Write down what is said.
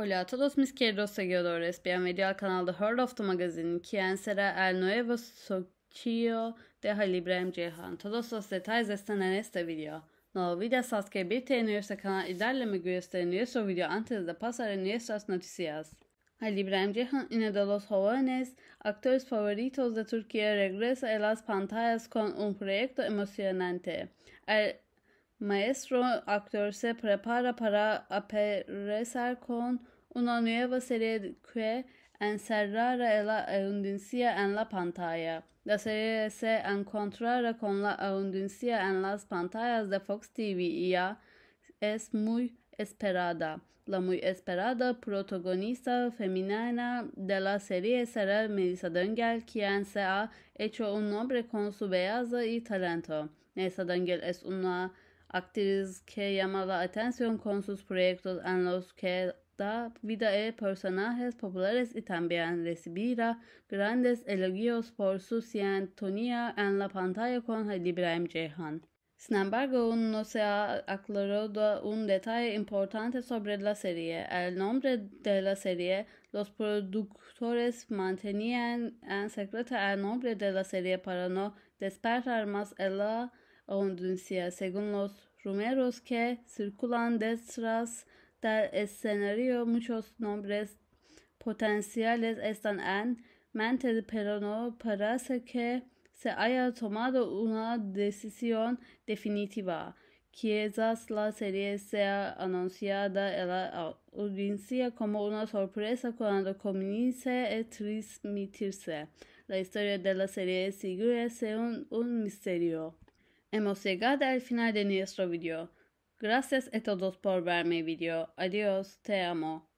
Hola a todos mis queridos seguidores, bienvenido al canal de Heart of the Magazine, quien será el nuevo socio de Halil Ibrahim Ceyhan. Todos los detalles están en este video. No olvides suscribirte en nuestro canal y darle me gusta en nuestro video antes de pasar a nuestras noticias. Halil Ibrahim Ceyhan, uno de los jóvenes actores favoritos de Turquía, regresa a las pantallas con un proyecto emocionante. El Maestro actor se prepara para aparecer con una nueva serie que encerrara la audiencia en la pantalla. La serie se encontrará con la audiencia en las pantallas de Fox TV y ya es muy esperada. La muy esperada protagonista femenina de la serie será Melissa Dengel, quien se ha hecho un nombre con su belleza y talento. Melissa D'Angel es una actriz que llama la atención con sus proyectos en los que da vida e personajes populares y también recibirá grandes elogios por su sintonía en la pantalla con el Ibrahim Jehan. Sin embargo, no se ha aclarado un detalle importante sobre la serie. El nombre de la serie, los productores mantenían en secreto el nombre de la serie para no despertar más a la audiencia, según los rumores que circulan detrás Dar escenario muchos nombres potenciales están en mente, pero no parece que se haya tomado una decisión definitiva. Quizás la serie sea anunciada a la audiencia como una sorpresa cuando comience a transmitirse. La historia de la serie sigue siendo un misterio. Hemos llegado al final de nuestro video. Gracias a todos por ver mi video. Adiós, te amo.